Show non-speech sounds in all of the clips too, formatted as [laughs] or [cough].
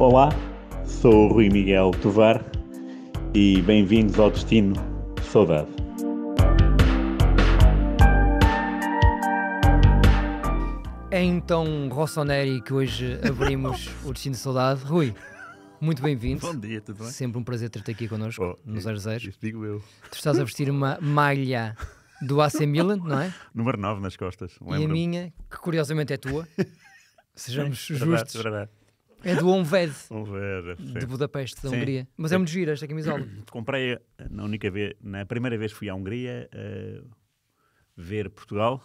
Olá, sou o Rui Miguel Tovar e bem-vindos ao Destino Saudade. É então Rossoneri que hoje abrimos [laughs] o Destino Saudade. Rui, muito bem-vindo. Bom dia, tudo bem? Sempre um prazer ter-te aqui connosco, oh, nos Arzeiros. Isso digo eu. Tu estás a vestir uma malha do AC Milan, não é? [laughs] Número 9 nas costas. E a minha, que curiosamente é tua. Sejamos justos. Verdade, verdade. É do Onved, Onved é de Budapeste, da sim. Hungria. Mas é muito giro esta camisola. [clears throat] Comprei eh, na única vez, na primeira vez fui à Hungria uh, ver Portugal.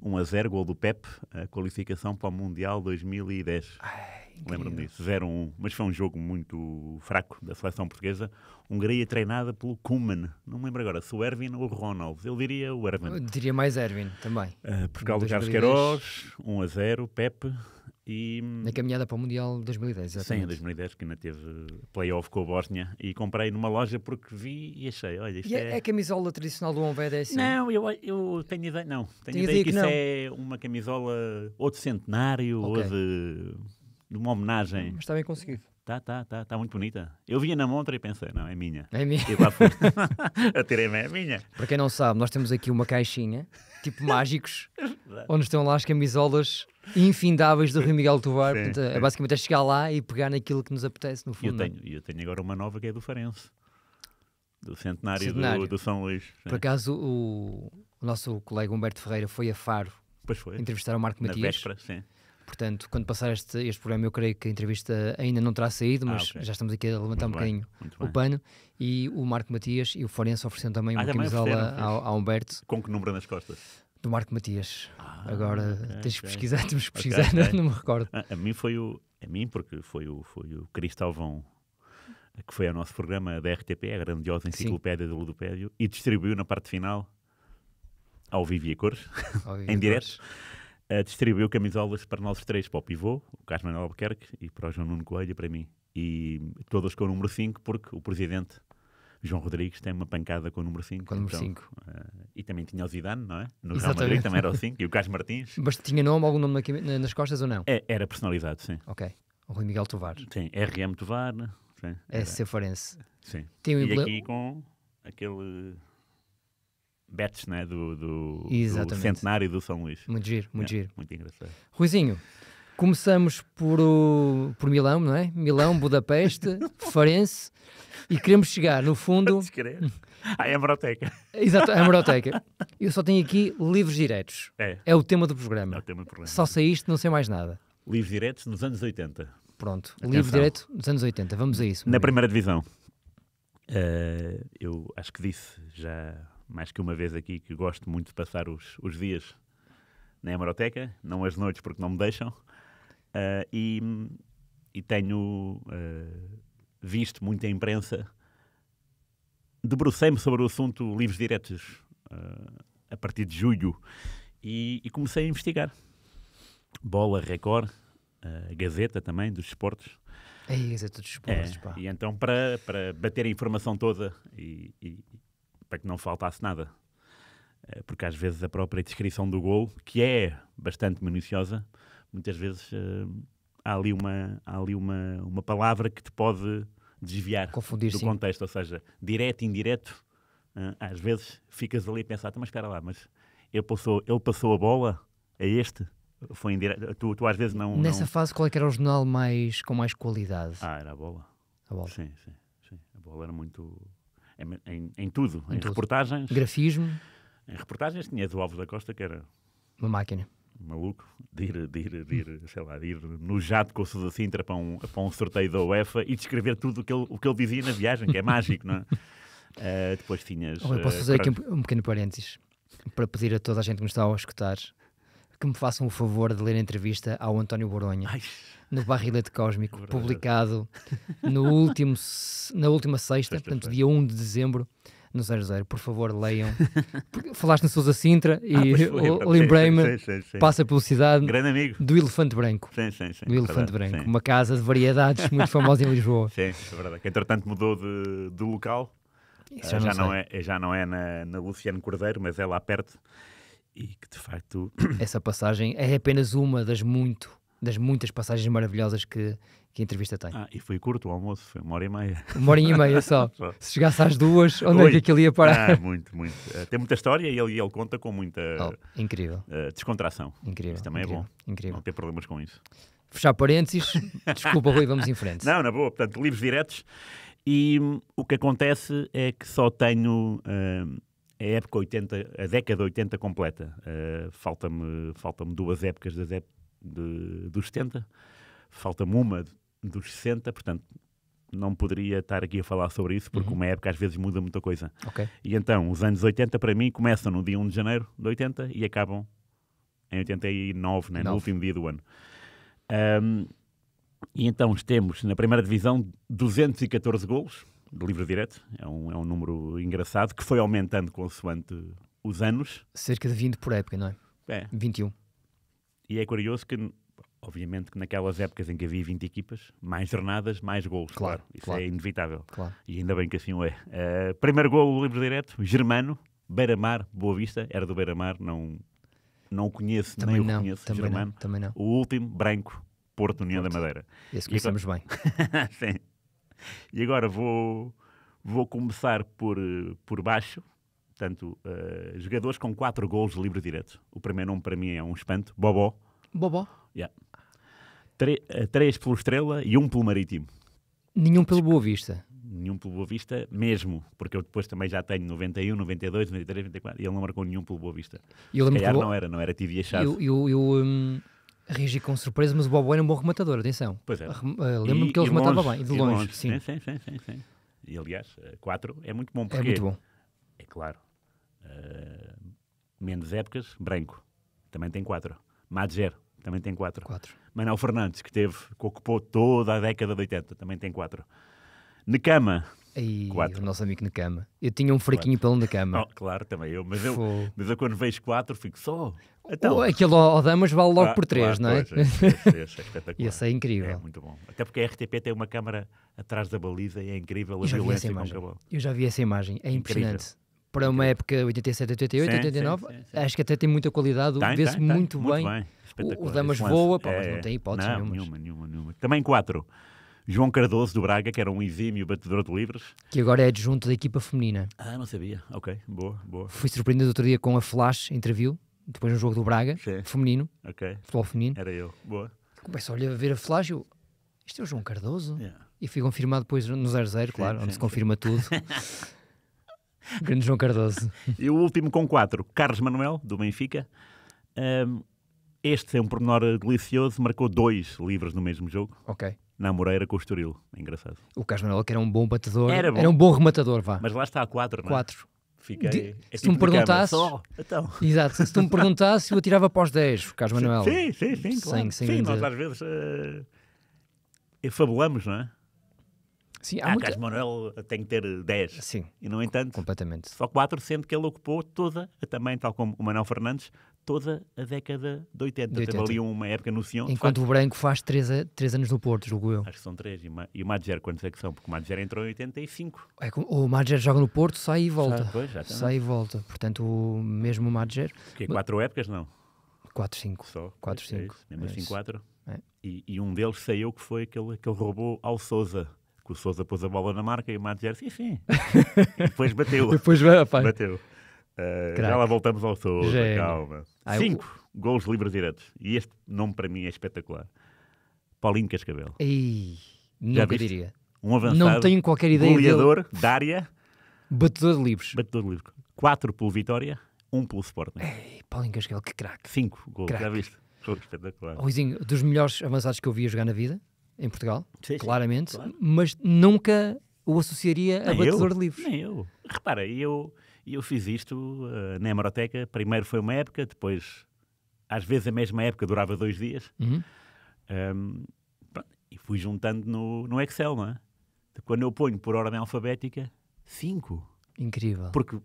1 a 0, gol do Pep, a qualificação para o Mundial 2010. Lembro-me disso, 0-1. Mas foi um jogo muito fraco da seleção portuguesa. Hungria treinada pelo Kuman. Não me lembro agora se o Erwin ou o Ronald. Eu diria o Erwin. Eu diria mais Erwin também. Uh, Portugal de Carlos Queiroz, 1 a 0, Pep. E, Na caminhada para o Mundial 2010, exatamente. Sim, 2010, que ainda teve playoff com a Bósnia e comprei numa loja porque vi e achei, olha, isto e é... é a é camisola tradicional do Honved é assim? Não, eu, eu tenho ideia, não. Tenho, tenho ideia que, que isso é uma camisola ou de centenário okay. ou de, de uma homenagem. Mas está bem conseguido. Tá, tá, tá, tá muito bonita. Eu vinha na montra e pensei, não, é minha. É minha. a lá me é minha. Para quem não sabe, nós temos aqui uma caixinha, tipo [laughs] mágicos, onde estão lá as camisolas infindáveis do Rio Miguel Tovar. [laughs] é basicamente é chegar lá e pegar naquilo que nos apetece, no fundo. Eu é? tenho, eu tenho agora uma nova que é do Farense. Do centenário, centenário. Do, do, São Luís. Por acaso, o, o, nosso colega Humberto Ferreira foi a Faro. Pois foi. Entrevistar o Marco na Matias. Véspera, sim Portanto, quando passar este, este programa, eu creio que a entrevista ainda não terá saído, ah, mas ah, okay. já estamos aqui a levantar muito um bocadinho bem, o bem. pano. E o Marco Matias e o Forense ofereceram também ah, uma também camisola ao, ao Humberto. Com que número nas costas? do Marco Matias. Ah, Agora okay, tens que pesquisar, temos que pesquisar, okay, okay. [laughs] Não, me recordo. A, ah, a, mim foi o, a mim porque foi o, foi o Cristalvão que foi ao nosso programa da RTP, a grandiosa enciclopédia Sim. do Ludopédio, e distribuiu na parte final ao Vivi Cores, [laughs] em direto distribuiu camisolas para nós três, para o Pivô, o Carlos Manuel Albuquerque e para o João Nuno Coelho e para mim. E todas com o número 5, porque o presidente João Rodrigues tem uma pancada com o número 5. Com o número 5. Então, uh, e também tinha o Zidane, não é? No Exatamente. Real Madrid também era o 5. E o Carlos Martins. Mas tinha nome, algum nome aqui nas costas ou não? É, era personalizado, sim. Ok. O Rui Miguel Tovar. Sim, RM Tovar. Sim, é Sim. Tem um e aqui com aquele Betes, né? Do, do, do, centenário do São Luís. Muito giro, muito é, giro. Muito engraçado. Ruizinho, começamos por, o, por Milão, não é? Milão, Budapeste, [laughs] Farense e queremos chegar, no fundo. À ah, é Embroteca. Exato, é a Embroteca. Eu só tenho aqui livros diretos. É. é o tema do programa. É o tema do programa. Só saíste, não sei mais nada. Livros diretos dos anos 80. Pronto, Atenção. livro direto dos anos 80. Vamos a isso. Na primeira divisão. Uh, eu acho que disse já mais que uma vez aqui que gosto muito de passar os, os dias na hemeroteca, não as noites porque não me deixam, uh, e, e, tenho uh, visto muita imprensa. Debrucei-me sobre o assunto livros diretos uh, a partir de julho e, e, comecei a investigar. Bola, Record, Gazeta também, dos esportes. É Gazeta dos é, esportes, é, E então, para, para bater a informação toda e, e para que não faltasse nada. Eh, porque às vezes a própria descrição do gol, que é bastante minuciosa, muitas vezes uh, há ali, uma, há ali uma, uma palavra que te pode desviar Confundir, do sim. contexto. Ou seja, direto, indireto, uh, às vezes ficas ali a pensar, então, mas espera lá, mas ele passou, ele passou a bola a este? Foi indireto? Tu, tu às vezes não... Nessa não... fase, qual é que era o jornal mais, com mais qualidade? Ah, era a bola. A bola. Sim, sim. sim. A bola era muito em, em, em tudo, em, em tudo. reportagens. Grafismo. Em reportagens tinha do Alvo da Costa, que era... Uma máquina maluco, de ir, de ir, de ir, sei lá, ir no jato com o Sousa Sintra para um, para um sorteio da UEFA e descrever tudo o que ele, o que ele dizia na viagem, que é mágico, não é? Uh, [laughs] depois tinhas. Eh, posso fazer uh, aqui um, um, pequeno parênteses para pedir a toda a gente que me está a escutar que me façam o favor de ler a entrevista ao António Boronha no Barrilete Cósmico, é Verdade. publicado no último, na última sexta, portanto, dia 1 de dezembro. No 00, por favor, leiam. [laughs] falaste na Sousa Sintra ah, e ah, lembrei-me, passa a publicidade do Elefante Branco. Sim, sim, sim, do Elefante verdade, Branco, uma casa de variedades muito famosa em Lisboa. [laughs] Sim, é verdade. Que entretanto mudou de, de local. Isso já, ah, já não, não é, já não é na, na Luciano Cordeiro, mas é lá perto e que de facto. [clears throat] Essa passagem é apenas uma das muito das muitas passagens maravilhosas que, que a entrevista tem. Ah, e foi curto o almoço, foi uma hora e meia. Uma hora e meia só. [laughs] Se chegasse às duas, onde Oi. é que aquilo ia parar? Ah, muito, muito. Uh, tem muita história e ele, ele conta com muita oh, incrível. Uh, descontração. Incrível. Isso também é incrível, é bom. Incrível. Não ter problemas com isso. Fechar parênteses. [laughs] Desculpa, Rui, vamos em frente. Não, na boa. Portanto, livros diretos. E um, o que acontece é que só tenho. Hum, a época 80, a década 80 completa. Uh, falta-me, falta duas épocas das ép de, dos 70, falta-me uma dos 60, portanto não poderia estar aqui a falar sobre isso, porque uhum. uma época às vezes muda muita coisa. Okay. E então, os anos 80 para mim começam no dia 1 de janeiro de 80 e acabam em 89, né? no último dia do ano. Um, e então temos na primeira divisão 214 golos, de livre direto, é um, é um número engraçado, que foi aumentando consoante os anos. Cerca de 20 por época, não é? É. 21. E é curioso que, obviamente, que naquelas épocas em que havia 20 equipas, mais jornadas, mais gols. Claro, claro. Isso é claro. é inevitável. Claro. E ainda bem que assim o é. Uh, primeiro gol, livre direto, Germano, Beira-Mar, Boa Vista, era do Beira-Mar, não, não conheço, também nem não, o conheço, também Germano. Não, também não. O último, Branco, Porto União Porto. da Madeira. Esse conhecemos e, bem. [laughs] Sim. [laughs] e agora vou, vou começar por, por baixo. Portanto, uh, jogadores com 4 gols livre direto. O primeiro nome para mim é um espanto. Bobó. Bobó? Yeah. 3 Tre uh, pelo Estrela e 1 um pelo Marítimo. Nenhum pelo Boa Vista. Nenhum pelo Boa Vista, mesmo, porque eu depois também já tenho 91, 92, 93, 94, e ele não marcou nenhum pelo Boa Vista. Eu Se calhar pelo... não era, não era Tive achado. Eu, eu, eu, um Reagi com surpresa, mas o Bobo era é um bom rematador, atenção. Pois é. Ah, ah, lembro-me que ele rematava bem, de longe. longe. Sim. Sim, sim, sim, sim. E aliás, 4 é muito bom. Porque, é muito bom. É, é claro. Uh, menos épocas, Branco também tem 4. Madger também tem 4. Manuel Fernandes, que teve, que ocupou toda a década de 80, também tem 4. Necama. Aí, quatro. o nosso amigo cama. Eu tinha um fraquinho pelo Necama. Oh, claro, também eu. Mas eu, mas eu quando vejo 4 fico só. Então, o aquilo ao Damas vale logo ah, por 3, claro, não é? Pois, esse é, é, é [laughs] Isso é incrível. É muito bom. Até porque a RTP tem uma câmara atrás da baliza e é incrível a violência Eu já vi essa imagem, é impressionante. Incrível para uma época 87, 88, sim, 89, sim, sim, acho que até tem muita qualidade, vê-se muito, muito, bem. bem. O, o Damas Esse voa, pá, mas é. não tem hipótese não, nenhuma. nenhuma, nenhuma. Também quatro. João Cardoso, do Braga, que era um exímio batedor de livros. Que agora é adjunto da equipa feminina. Ah, não sabia. Ok, boa, boa. Fui surpreendido outro dia com a Flash Interview, depois no jogo do Braga, Sim. feminino, okay. futebol feminino. Era eu, boa. Começo a olhar, a ver a flágio, isto é o João Cardoso? Yeah. E fui confirmado depois no 00, claro, sim, onde se confirma sim. tudo. [laughs] Grande João Cardoso. E o último com 4, Carlos Manuel, do Benfica. Um, este é um pormenor delicioso, marcou dois livros no mesmo jogo. Ok. Na Moreira com o Estoril, engraçado. O Carlos Manuel, que era um bom batedor, era, bom. era um bom rematador, vá. Mas lá está a 4, não é? 4. Fiquei. De, se tu tipo me perguntasse. Só, então. [laughs] Exato, se tu me perguntasse, eu atirava para os 10, Carlos Manuel. Sim, sim, sim. Claro. Sem, sem sim, nós às vezes uh, eh, fabulamos, não é? Sim, há ah, muita... Carlos Manuel tem que ter 10. Sim. E, no entanto, completamente. só 4, sendo que ele ocupou toda, também, tal como o Manuel Fernandes, toda a década de 80. De 80. Teve ali uma época no Sion. Enquanto facto, o Branco faz 3, 3 anos no Porto, julgo eu. Acho que são 3. E, e o Madger, quantos é que são? Porque o Madger entrou em 85. É, o Madger joga no Porto, sai e volta. Já, pois, já sai e volta. Portanto, o mesmo Madger. Que é 4 épocas, não? 4, 5. Só? 4, 5. É, é mesmo assim, 4. É, é. E, e, um deles saiu que foi aquele, aquele roubou ao Souza que o Souza pôs a bola na marca e o Madger, disse, sim, sim. [laughs] depois bateu. depois bateu. Uh, já lá voltamos ao Souza, é calma. Ai, ah, Cinco eu... gols livres diretos. E este nome para mim é espetacular. Paulinho Cascabel. Ei, já nunca viste? diria. Um avançado. Não tenho qualquer ideia Goleador dele. da área. Batedor de livros. Batedor de livros. Quatro pelo Vitória, um pelo Sporting. Ei, Paulinho Cascabel, que craque. Cinco gols, crack. já viste? Foi espetacular. Luizinho, dos melhores avançados que eu vi jogar na vida, em Portugal, sim, sim, claramente. Claro. Mas nunca o associaria a nem batedor eu, de livros. Nem eu. Repara, eu... E eu fiz isto uh, na hemeroteca. Primeiro foi uma época, depois, às vezes, a mesma época durava dois dias. Uhum. Um, pronto, e fui juntando no, no Excel, não é? quando eu ponho por ordem alfabética, cinco. Incrível. Porque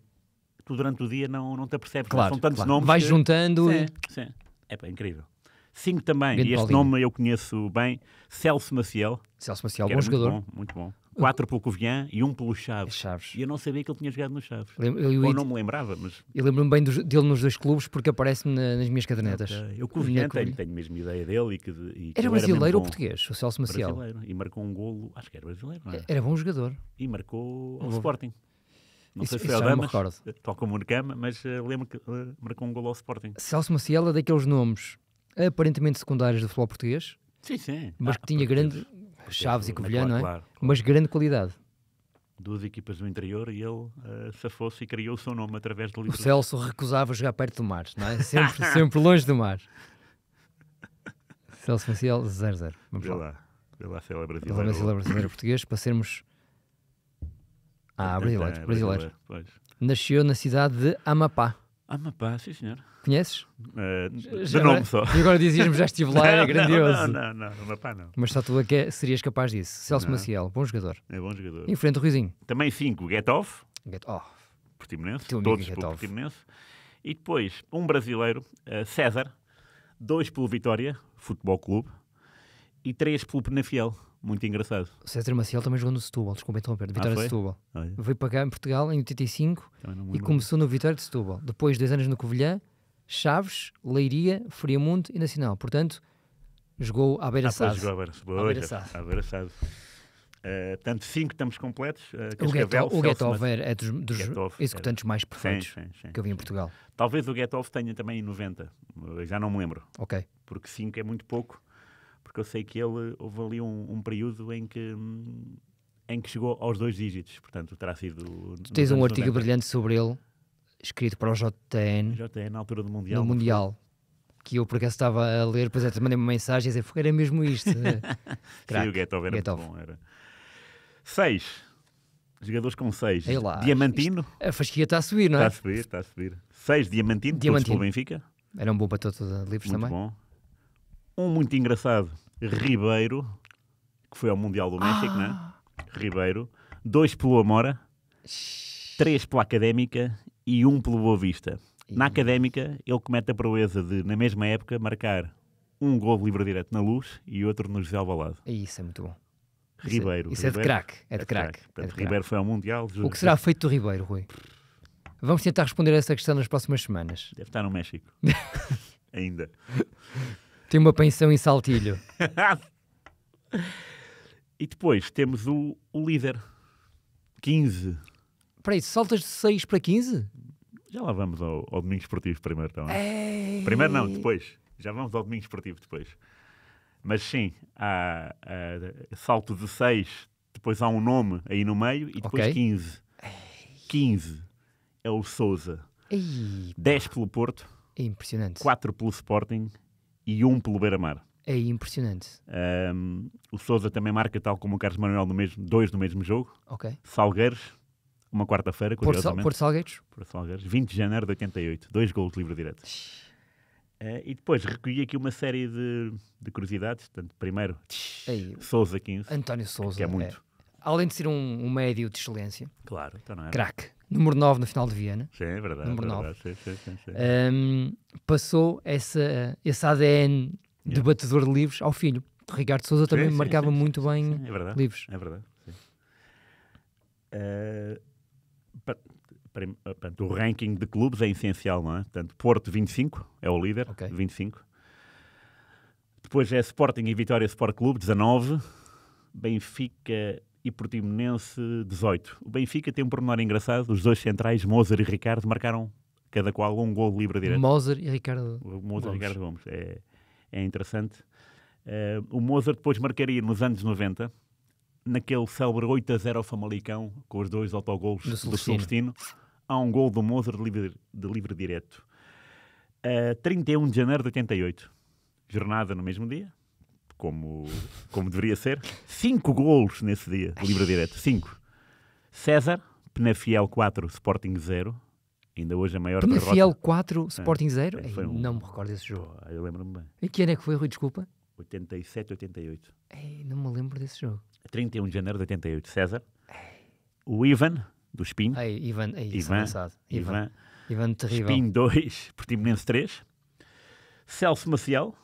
tu durante o dia não, não te apercebes, é? claro, são tantos claro. nomes. Vais que... juntando. Sim, sim. É pá, incrível. Cinco também, Grande e este Paulinho. nome eu conheço bem, Celso Maciel. Celso Maciel, bom é jogador. Muito bom, muito bom. Quatro pelo Covian e um pelo Chaves. Chaves. E eu não sabia que ele tinha jogado no Chaves. Eu, eu, Ou não me lembrava, mas... Eu lembro-me bem dos, dele nos dois clubes porque aparece na, nas minhas cadernetas. Okay. Eu Covian tenho, tenho mesmo ideia dele. E que, e que era brasileiro era ou português, o Celso Maciel? Brasileiro. E marcou um golo, acho que era brasileiro, é? Era bom jogador. E marcou o Sporting. Não isso, sei se foi recordo. [laughs] tal como o Nicama, mas uh, lembro que uh, marcou um golo ao Sporting. Celso Maciel é daqueles nomes aparentemente secundários do futebol português. Sim, sim. Mas ah, que tinha grande, é Chaves, e Covilhã, não é? Claro, claro. Mas grande qualidade. Duas equipas do interior e ele uh, safou-se e criou o seu nome através do livro. O Celso recusava jogar perto do mar, não é? Sempre, [laughs] sempre longe do mar. Celso Maciel, 0-0. Vamos vê lá. Vê lá se ele é brasileiro. Vê lá se ele é brasileiro português para sermos... Ah, brasileiro, brasileiros. Brasileiro. Nasceu na cidade de Amapá. Amapá, ah, sim senhor. Conheces? Uh, de nome só. E agora dizias-me já estive lá, é [laughs] grandioso. Não, não, não, Amapá não. Mas só tu é é, serias capaz disso. Celso Maciel, bom jogador. É bom jogador. Em frente ao Ruizinho. Também cinco. Get Off. Get Off. Portimonense, todos pelo Portimonense. E depois, um brasileiro, eh, César, dois pelo Vitória, Futebol Clube, e três pelo Penafiel muito engraçado. O César Maciel também jogou no Setúbal, desculpa interromper, de Vitória ah, de Setúbal. Olha. Veio para cá em Portugal em 85 e começou no Vitória de Setúbal. Depois, dois anos no Covilhã, Chaves, Leiria, Friamundo e Nacional. Portanto, jogou à beira-sado. Ah, jogou à beira-sado. À beira-sado. Uh, eh, portanto, cinco estamos completos. Uh, o é Getov get, o é dos, dos get é. executantes é. mais perfeitos sim, sim, sim, que eu vi em Portugal. Talvez o Getov tenha também em 90, já não me lembro. Ok. Porque cinco é muito pouco porque eu sei que ele houve ali um, um período em que hum, em que chegou aos dois dígitos, portanto terá sido. Tu tens um artigo brilhante sobre ele, escrito para o JTN. JTN, na altura do Mundial. No Mundial. Que eu por acaso estava a ler, depois até mandei uma mensagem a dizer: era é mesmo isto. [laughs] É. Sim, o Get era Get muito bom. Era. Seis. Jogadores com seis. Ei lá, Diamantino. Isto, a fasquia está a subir, não é? Está a subir, está a subir. Seis, Diamantino, Diamantino. pelo Benfica. Era um bom para todos livres muito também. Muito bom. Um muito engraçado, Ribeiro, que foi ao Mundial do México, né? ah. né? Ribeiro. Dois pelo Amora, três pela Académica e um pelo Boa Vista. Na Académica, ele comete a proeza de, na mesma época, marcar um gol livre direto na Luz e outro no José Alvalade. Isso é muito bom. É- Ribeiro. Isso, é Ribeiro, é, é de craque. É de craque. É Ribeiro foi ao Mundial. O que será feito do Ribeiro, Rui? Vamos tentar responder a essa questão nas próximas semanas. Deve estar no México. [laughs] Ainda. Tem uma pensão em saltilho. [laughs] e depois temos o, o líder. 15. Espera aí, saltas de 6 para 15? Já lá vamos ao, ao domingo esportivo primeiro também. Então, Ei. Primeiro não, depois. Já vamos ao domingo esportivo depois. Mas sim, há, há salto de 6, depois há um nome aí no meio e depois okay. 15. Ei. 15 é o Souza. Ei, 10 pelo Porto. É impressionante. 4 pelo Sporting e um pelo Beira-Mar. É impressionante. Um, o Souza também marca, tal como o Carlos Manuel, no mesmo, dois no mesmo jogo. Ok. Salgueiros, uma quarta-feira, curiosamente. Por, por Salgueiros? Por Salgueiros. 20 de janeiro de 88. Dois gols de livre direto. Uh, e depois recolhi aqui uma série de, de curiosidades. Portanto, primeiro, Souza 15. António Souza. Que é, é muito. É. Além de ser um, um médio de excelência. Claro, então não é. Craque, número 9 na final de Viena. Sim, é verdade. Número é verdade, 9. Sim, sim, sim, um, passou essa, esse ADN de yeah. batedor de livros ao filho. O Ricardo Souza também marcava muito bem é verdade, livros. É verdade. Uh, o ranking de clubes é essencial, não é? Portanto, Porto 25 é o líder, okay. 25. Depois é Sporting e Vitória Sport Clube, 19. Benfica e Portimonense 18. O Benfica tem um pormenor engraçado, os dois centrais, Moser e Ricardo, marcaram cada qual um gol livre direto. Moser e Ricardo o Moser Gomes. E Ricardo Gomes. É, é interessante. Uh, o Moser depois marcaria nos anos 90, naquele célebre 8 a 0 ao Famalicão, com os dois autogolos do, do Celestino. Há um gol do Moser de livre, de livre direto. Uh, 31 de janeiro de 88. Jornada no mesmo dia como, como deveria ser. [laughs] Cinco golos nesse dia, livre direto. Cinco. César, Penafiel 4, Sporting 0. Ainda hoje a maior Penafiel derrota. 4, Sporting 0? Ah, um... Não me recordo desse jogo. Pô, eu lembro-me bem. Em que ano é que foi, Rui? Desculpa. 87, 88. Ei, não me lembro desse jogo. 31 de janeiro de 88. César. Ei. O Ivan, do Espinho. Ei, Ivan, ei, é Ivan, Ivan, Ivan, Ivan terrível. Espinho [laughs] 2, Portimonense 3. Celso Maciel,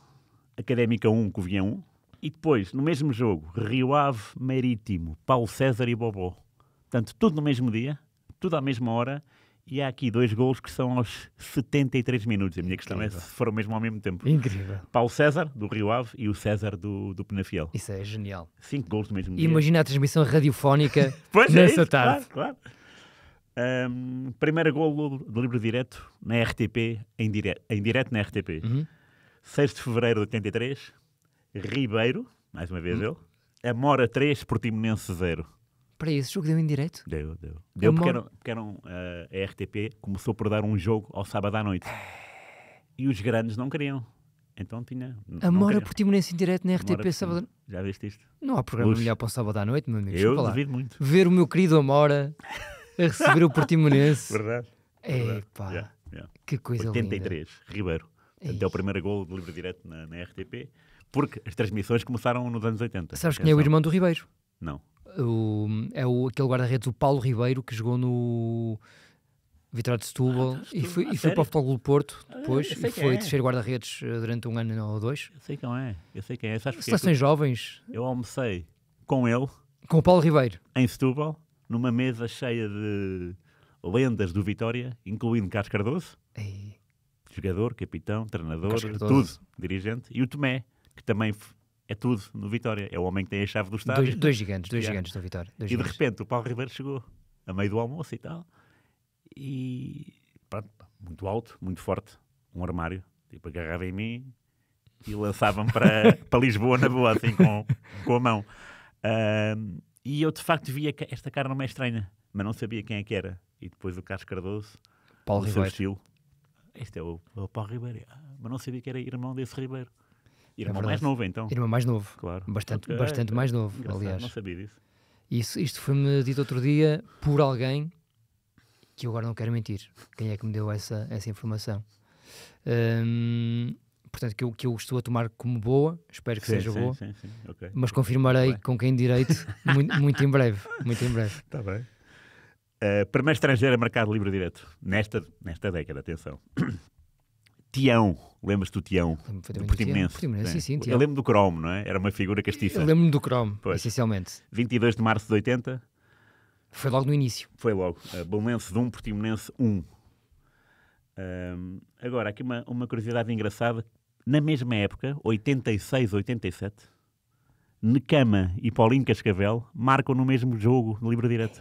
Académica 1, Covinha 1. E depois, no mesmo jogo, Rio Ave, Marítimo, Paulo César e Bobó. Portanto, tudo no mesmo dia, tudo à mesma hora. E há aqui dois gols que são aos 73 minutos. A minha questão Incrível. é se foram mesmo ao mesmo tempo. Incrível. Paulo César, do Rio Ave, e o César, do, do Penafiel. Isso é genial. Cinco gols no mesmo Imagina dia. Imagina a transmissão radiofónica [laughs] é nessa é tarde. Claro, claro. Um, primeiro golo de livre direto na RTP, em, dire em direto na RTP. Uhum. 6 de fevereiro de 83, Ribeiro, mais uma vez hum. eu, Amora 3, Portimonense 0. Para esse jogo deu em direto? Deu, deu. É deu porque, eram, porque uh, a RTP começou por dar um jogo ao sábado à noite. E os grandes não queriam. Então tinha. Amora Portimonense em direto na RTP Amora, sábado. Já viste isto? Não há programa Luz. melhor para o sábado à noite, meu amigo. Eu duvido muito. Ver o meu querido Amora a receber o [laughs] Portimonense. Verdade. Epá. Yeah, yeah. Que coisa 83, linda. 83, Ribeiro. Até o primeiro gol de livre direto na, na, RTP, porque as transmissões começaram nos anos 80. Sabes é quem é, é o irmão do Ribeiro? Não. O, é o, aquele guarda-redes, o Paulo Ribeiro, que jogou no Vitória de Setúbal ah, tá, ah e foi, e foi para o Futebol do Porto ah, depois e foi é. descer guarda-redes eh, durante um ano ou dois. Eu sei quem é, eu sei quem é. Sabes é Seleções jovens. Eu almocei com ele. Com o Paulo Ribeiro. Em Setúbal, numa mesa cheia de lendas do Vitória, incluindo Carlos Cardoso. Ei jogador, capitão, treinador, tudo, dirigente. E o Tomé, que também é tudo no Vitória. É o homem que tem a chave do estádio. Dois, dois gigantes, dois gigantes do Vitória. e gigantes. de repente o Paulo Ribeiro chegou a meio do almoço e tal. E pronto, muito alto, muito forte, um armário. Tipo, agarrava em mim e lançava-me para, [laughs] para Lisboa na boa, assim, com, com a mão. Uh, e eu de facto via esta cara não é estranha, mas não sabia quem é que era. E depois o Carlos Cardoso, Paulo o Ribeiro. seu estilo, este é o, o Pau Ribeiro. Ah, mas não sabia que era irmão desse Ribeiro. É irmão é mais novo, então. Irmão mais novo. Claro. Bastante, okay. bastante mais novo, Engraçado, aliás. Não sabia disso. Isso, isto foi-me dito outro dia por alguém que eu agora não quero mentir. Quem é que me deu essa, essa informação? Hum, portanto, que eu, que eu estou a tomar como boa, espero que sim, seja sim, boa, sim, okay. mas confirmarei com quem direito [laughs] muito, muito em breve. Muito em breve. Está bem. Uh, primeiro estrangeiro a mercado livre direto. Nesta, nesta década, atenção. [clears throat] Tião. Lembras-te do Tião? Do Portimonense. Portimonense é? sim, sim, Tião. Eu lembro do Cromo, não é? Era uma figura castiça. Eu lembro-me do Cromo, essencialmente. 22 de março de 80. Foi logo no início. Foi logo. Uh, de 1, Portimonense 1. Um, agora, aqui uma, uma curiosidade engraçada. Na mesma época, 86, 87, Necama e Paulinho Cascavel marcam no mesmo jogo, no livro direto.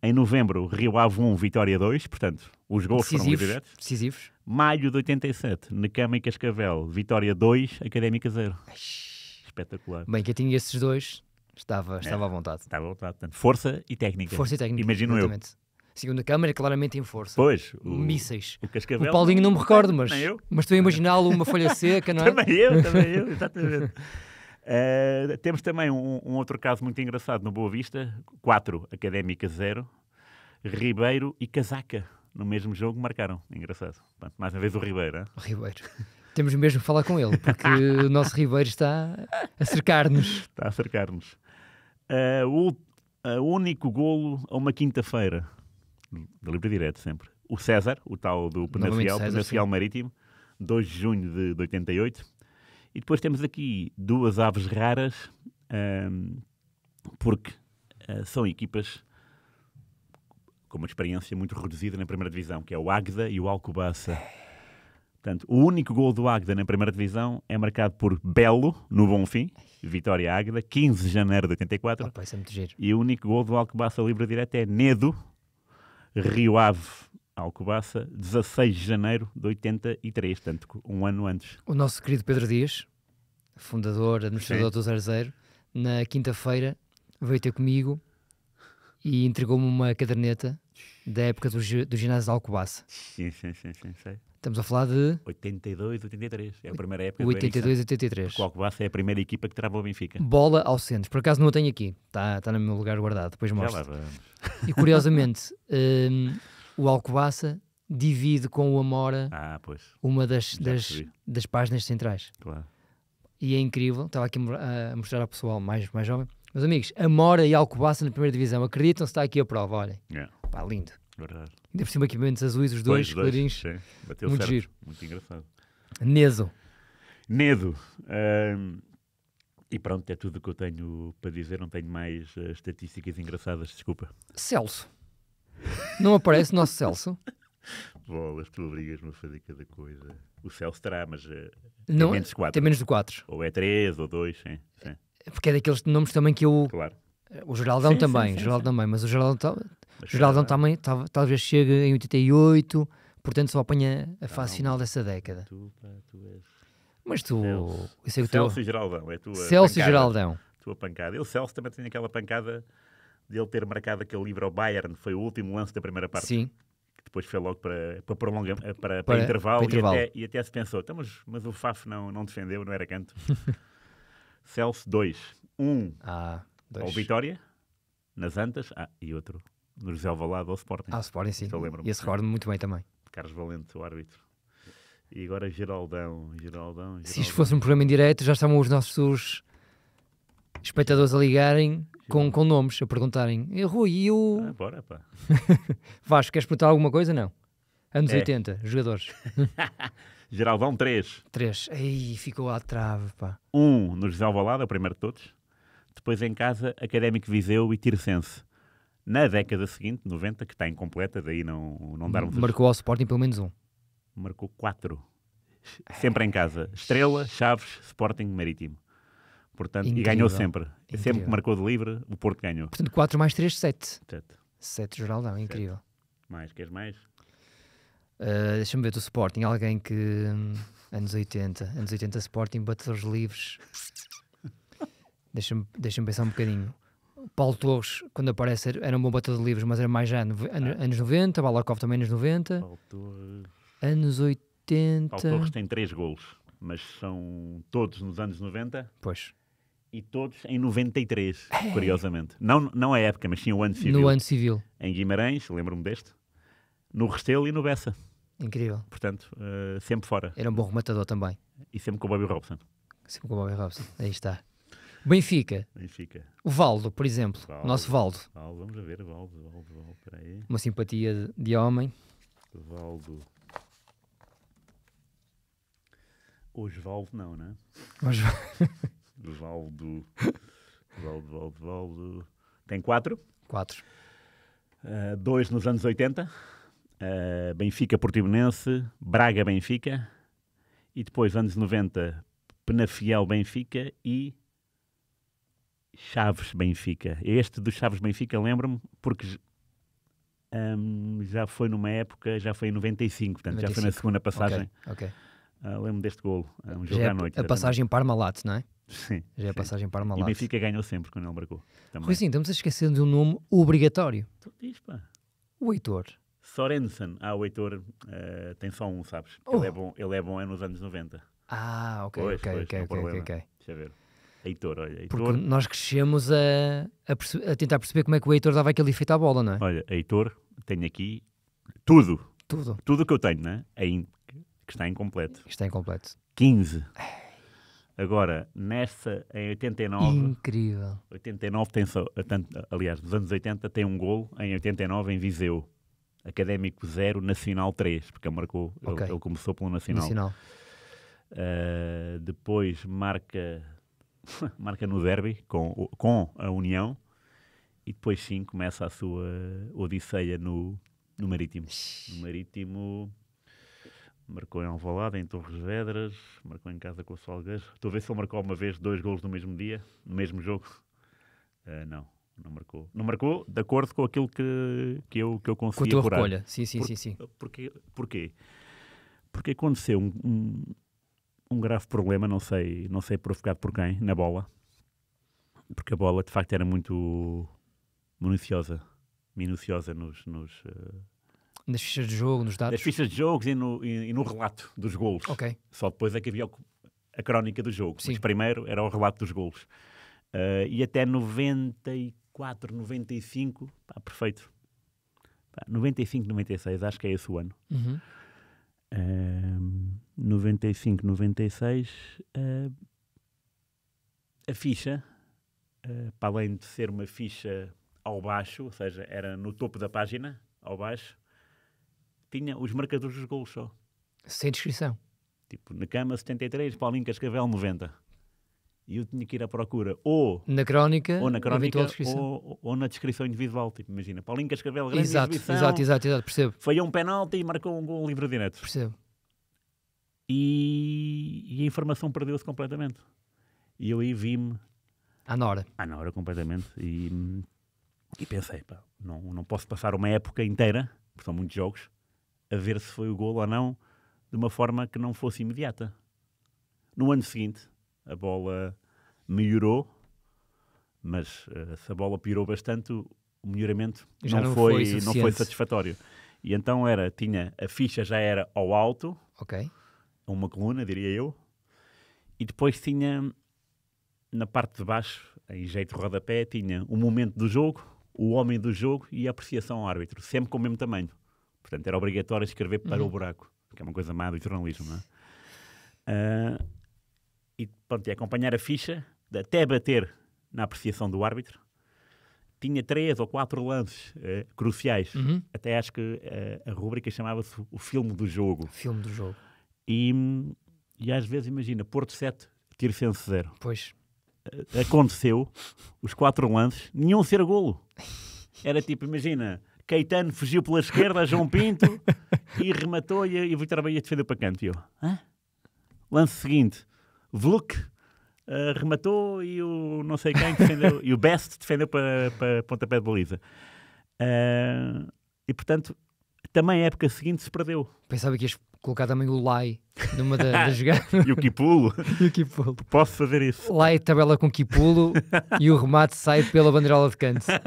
Em novembro, Rio Ave 1, Vitória 2, portanto, os gols decisivos, foram diretos. Decisivos. Maio de 87, Necama e Cascavel, Vitória 2, Académica 0. Espetacular. Bem, que eu tinha esses dois, estava, é, estava à vontade. Estava à vontade, portanto, força e técnica. Força e técnica, imagino exatamente. eu. Segunda Câmara, claramente em força. Pois. O, Mísseis. O Cascavel. O Paulinho não me recordo, mas, mas estou a imaginá-lo uma folha seca, não é? [laughs] também eu, também eu, exatamente. [laughs] Uh, temos também um, um, outro caso muito engraçado no Boa Vista: 4, Académica 0, Ribeiro e Casaca no mesmo jogo marcaram. Engraçado. mais uma vez o Ribeiro. O Ribeiro. [laughs] Temos mesmo que falar com ele, porque o nosso Ribeiro está a cercar-nos. Está a cercar-nos. Uh, o uh, único golo a uma quinta-feira, da Libra Direto sempre. O César, o tal do Penafiel, Penafiel Marítimo, 2 de junho de, de 88 e depois temos aqui duas aves raras, um, porque uh, são equipas com uma experiência muito reduzida na primeira divisão, que é o Agda e o Alcobaça. Portanto, o único gol do Agda na primeira divisão é marcado por Belo, no Bom Fim, Vitória Agda, 15 de janeiro de 84. Oh, pô, é e o único gol do Alcobaça livre direto é Nedo, Rio Ave, Alcobaça, 16 de janeiro de 83, tanto um ano antes. O nosso querido Pedro Dias, fundador, administrador Sim. do Zero Zero, na quinta-feira veio ter comigo e entregou-me uma caderneta da época do, do ginásio de Alcobaça. Sim, sim, sim, sim, Estamos a falar de... 82, 83. É a primeira época 82, 83. O Alcobaça é a primeira equipa que travou o Benfica. Bola ao centro. Por acaso não a tenho aqui. Está está no meu lugar guardado. Depois mostro. E curiosamente, [laughs] hum, o Alcobaça divide com o Amora ah, uma das, das, das, páginas centrais. Claro. E é incrível, estava aqui a mostrar ao pessoal mais, mais jovem. Meus amigos, Amora e Alcobaça na primeira divisão, acreditam se está aqui a prova, olhem. Yeah. É. Pá, lindo. Verdade. Ainda por cima equipamentos azuis, os dois, pois, clarinhos. Dois, Bateu Muito certo. giro. Muito engraçado. Neso. Nedo. Um, e pronto, é tudo o que eu tenho para dizer. Não tenho mais uh, estatísticas engraçadas, desculpa. Celso. Não aparece nosso Celso? Bolas, tu obrigas-me a fazer cada coisa. O Celso terá, mas uh, não, tem menos de 4. Tem menos de 4. Ou é 3 ou 2, sim, sim. Porque é daqueles nomes também que eu... Claro. O Geraldão sim, também, sim, sim, Geraldão também, mas o Geraldão, tá- mas, Geraldão eh, também tá, talvez chegue em 88, portanto só apanha a fase não, final dessa década. Tu, pá, tu és... Mas tu... Celso, isso é Celso Geraldão, é tua Celso pancada, Geraldão. Tua pancada. Eu, Celso, também tem aquela pancada de ele ter marcado aquele livro ao Bayern foi o último lance da primeira parte. Sim. Que depois foi logo para, para, prolonga, eh, para, para, para intervalo, para intervalo. E, até, e, até, se pensou, então, mas, mas o Faf não, não defendeu, não era canto. [laughs] Celso, 2. um, ah, dois. ao Vitória, nas Antas, ah, e outro no José Alvalade ao Sporting. Ah, Sporting, sim. E esse recordo muito bem também. Carlos Valente, o árbitro. E agora Geraldão, Geraldão, Geraldão. Se isto fosse um programa em direto, já estavam os nossos espectadores a ligarem com, com nomes, a perguntarem: eh, Rui, e o. Ah, bora, pá. [laughs] Vasco, queres perguntar alguma coisa? Não. Anos é. 80, jogadores. [laughs] vão três. Três, Aí ficou à trave, pá. um, no José Alvalade, o primeiro de todos. Depois em casa, Académico Viseu e Tircense. Na década seguinte, 90, que está incompleta, daí não, não darmos... Marcou os... ao Sporting pelo menos um. Marcou quatro. Sempre em casa. Estrela, Chaves, Sporting Marítimo. Portanto, Incrível. e ganhou é sempre. Incrível. Sempre que marcou de livre, o Porto ganhou. Portanto, 4 mais 3, 7. 7. 7 Geraldão, é incrível. Sete. Mais, queres mais? Uh, Deixa-me ver do Sporting, alguém que. Hum, anos 80, anos 80 Sporting, batedores livres. [laughs] Deixa-me deixa pensar um bocadinho. Paulo Torres, quando aparece, era um bom batedor de livros, mas era mais já no, ah. anos 90, Balakov também anos 90. Paulo Torres. Anos 80. Paulo Torres tem 3 golos, mas são todos nos anos 90. Pois e todos em 93, Ei. É. curiosamente. Não, não a época, mas sim o ano civil. No ano civil. Em Guimarães, lembro-me deste, no Restelo e no Bessa. Incrível. Portanto, uh, sempre fora. Era um bom rematador também. E sempre com o Bobby Robson. Sempre com o Bobby Robson, aí está. Benfica. Benfica. O Valdo, por exemplo. Valdo. Nosso Valdo. Valdo. Vamos ver, Valdo, Valdo, Valdo, peraí. Uma simpatia de homem. Valdo. Osvaldo não, né? Osvaldo. [laughs] Valdo. Valdo, Valdo, Valdo. Tem quatro? Quatro. Uh, dois nos anos 80. Uh, eh, Benfica Portimonense, Braga Benfica. E depois, anos 90, Penafiel Benfica e Chaves Benfica. Este do Chaves Benfica lembro-me porque um, ehm, já foi numa época, já foi em 95, portanto 95. já foi na segunda passagem. Okay, okay. Uh, ah, lembro deste golo, é um jogo é à noite. A passagem Parmalat, não é? Sim. Já é passagem para uma E o Benfica ganhou sempre quando ele marcou. Também. Rui, sim, estamos a esquecer de um nome obrigatório. Então diz, pá. O Heitor. Sorensen. Ah, o Heitor uh, tem só um, sabes? Oh. Ele, é oh. bom, ele é bom é nos anos 90. Ah, ok, pois, ok, pois, okay, ok, ok. Deixa ver. Heitor, olha. Heitor. Porque nós crescemos a, a, a, tentar perceber como é que o Heitor dava aquele efeito à bola, não é? Olha, Heitor, tenho aqui tudo. Tudo. Tudo que eu tenho, não é? é que está incompleto. Está incompleto. 15. Agora, nessa, em 89. Incrível. 89 tem só. Aliás, dos anos 80 tem um gol em 89 em Viseu. Académico 0, Nacional 3, porque marcou. Okay. Ele, ele, começou pelo Nacional. Nacional. Uh, depois marca. [laughs] marca no derby com, com a União e depois sim começa a sua odisseia no, no Marítimo. No Marítimo marcou em Alvalade, em Torres Vedras, marcou em casa com o Salgueiro. Estou a ver se ele marcou uma vez dois golos no mesmo dia, no mesmo jogo. Uh, não, não marcou. Não marcou de acordo com aquilo que, que eu, que eu consegui Com a tua recolha, sim, sim, Por, sim. sim. Porquê? porquê? Porque aconteceu um, um, um, grave problema, não sei, não sei provocado por quem, na bola. Porque a bola, de facto, era muito minuciosa. Minuciosa nos... nos uh, nas fichas de jogo, nos dados? Nas fichas de jogos e no, e, e no relato dos golos. Ok. Só depois é que havia a crónica do jogo. Sim. Mas primeiro era o relato dos golos. Uh, e até 94, 95, pá, perfeito. Pá, 95, 96, acho que é esse o ano. Uhum. Uh, 95, 96, uh, a ficha, uh, para além de ser uma ficha ao baixo, ou seja, era no topo da página, ao baixo, tinha os marcadores dos gols só. Sem descrição. Tipo, na cama 73, Paulinho Cascavel 90. E eu tinha que ir à procura ou na crónica, ou na, crónica, ou, ou, na descrição individual. Tipo, imagina, Paulinho Cascavel, grande exato, exato, exato, exato, percebo. foi um penalti e marcou um gol livre direto. Percebo. E, e a informação perdeu-se completamente. E eu aí vi-me. À Nora. À Nora, completamente. E, e pensei, pá, não, não posso passar uma época inteira, porque são muitos jogos, a ver se foi o golo ou não, de uma forma que não fosse imediata. No ano seguinte, a bola melhorou, mas uh, se a bola piorou bastante, o melhoramento não, não, foi, foi não foi satisfatório. E então era, tinha, a ficha já era ao alto, uma coluna, diria eu, e depois tinha, na parte de baixo, em jeito de rodapé, tinha o momento do jogo, o homem do jogo e a apreciação ao árbitro, sempre com o mesmo tamanho. Portanto, era obrigatório escrever para uhum. o buraco, que é uma coisa má do jornalismo, não é? Uh, e, pronto, e acompanhar a ficha, até bater na apreciação do árbitro. Tinha três ou quatro lances uh, cruciais. Uhum. Até acho que uh, a rubrica chamava-se o filme do jogo. Filme do jogo. E, e às vezes, imagina, Porto 7, senso 0. Pois. Uh, aconteceu, os quatro lances, nenhum ser golo. Era tipo, imagina, Caetano fugiu pela esquerda, João Pinto, e rematou e, e Vitor Bahia defendeu para canto. E eu, Hã? Lance seguinte, Vluk uh, rematou e o não sei quem defendeu, e o Best defendeu para, para pontapé de baliza. Uh, e portanto, também a época seguinte se perdeu. Pensava que ias colocar também o Lai numa da, da [laughs] jogada. e o Kipulo. e o Kipulo. Posso fazer isso. Lai tabela com Kipulo e o remate sai pela bandeirola de canto. [laughs]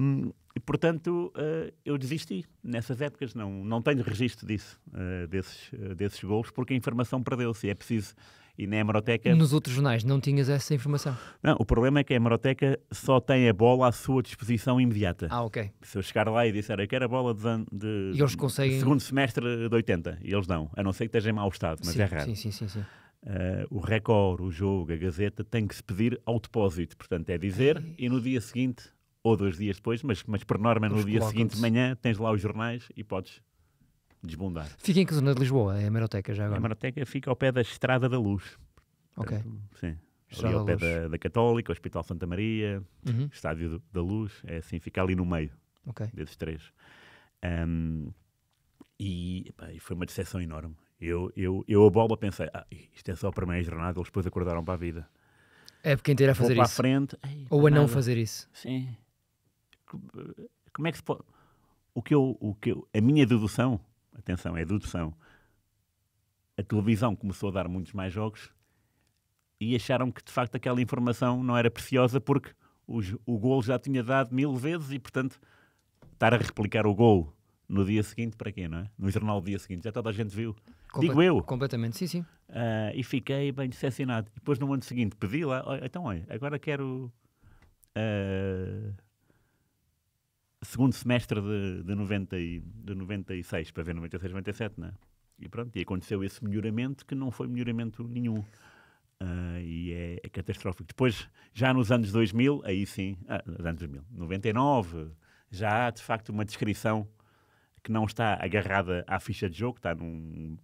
Um, e, portanto, uh, eu desisti nessas épocas. Não, não tenho registro disso, uh, desses, uh, desses gols, porque a informação perdeu-se. É preciso. E na hemeroteca. Nos outros jornais não tinhas essa informação? Não, o problema é que a hemeroteca só tem a bola à sua disposição imediata. Ah, ok. Se eu chegar lá e disser eu quero a bola de, de, e eles conseguem... segundo semestre de 80, e eles dão, a não ser que esteja em mau estado, mas sim, é raro. Sim, sim, sim. sim. Uh, o Record, o Jogo, a Gazeta, tem que se pedir ao depósito. Portanto, é dizer, e no dia seguinte ou dois dias depois, mas, mas por norma no dia seguinte de manhã tens lá os jornais e podes desbundar. Fica em que zona de Lisboa? É a Maroteca já agora? A Maroteca fica ao pé da Estrada da Luz. Ok. Sim. Estrada ali ao pé da, da, Católica, Hospital Santa Maria, uhum. Estádio da Luz, é assim, fica ali no meio ok, desses três. Um, e, foi uma decepção enorme. Eu, eu, eu a bola pensei, ah, isto é só a jornada, eles depois acordaram para a vida. É porque inteira a fazer Vou isso. para a frente. Ei, Ou a nada. não fazer isso. Sim como é que se pode. O que eu, o que eu, a minha dedução, atenção, é dedução. A televisão começou a dar muitos mais jogos e acharam que de facto aquela informação não era preciosa porque os, o gol já tinha dado mil vezes e, portanto, estar a replicar o gol no dia seguinte, para quê, não é? No jornal do dia seguinte, já toda a gente viu. Compa Digo eu. Completamente, sim, sim. Uh, e fiquei bem decepcionado. Depois, no ano seguinte, pedi lá, então, olha, agora quero. Uh, segundo semestre de, de, 90 e, de 96 para ver 96, 97, né? E pronto, e aconteceu esse melhoramento que não foi melhoramento nenhum. Uh, e é, é, catastrófico. Depois, já nos anos 2000, aí sim, ah, nos anos 2000, 99, já há de facto uma descrição que não está agarrada à ficha de jogo, está num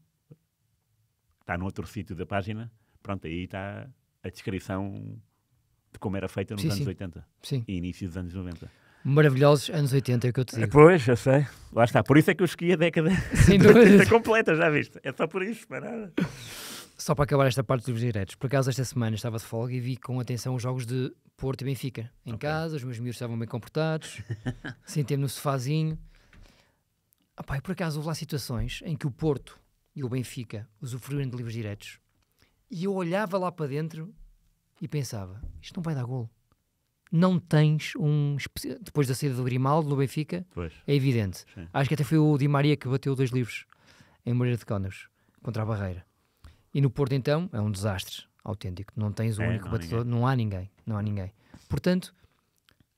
está outro sítio da página, pronto, aí está a descrição de como era feita nos sim, anos sim. 80 sim. e início dos anos 90. Maravilhosos anos 80, é o que eu te digo. Pois, eu sei. Lá está. Por isso é que eu escolhi a década [laughs] Sem completa, já viste? É só por isso, para nada. Só para acabar esta parte dos diretos. Por acaso, esta semana estava de folga e vi com atenção os jogos de Porto e Benfica. Em okay. casa, os meus miúdos estavam bem comportados, [laughs] sentei-me no sofazinho. Ah, pá, por acaso, houve lá situações em que o Porto e o Benfica usufruíram de livros diretos e eu olhava lá para dentro e pensava: isto não vai dar golo não tens um. Depois da saída do Grimaldo, do Benfica, pois. é evidente. Sim. Acho que até foi o Di Maria que bateu dois livros em Moreira de Cónegos, contra a Barreira. E no Porto, então, é um desastre autêntico. Não tens o é, único não batedor, não há ninguém. Não há ninguém. Portanto,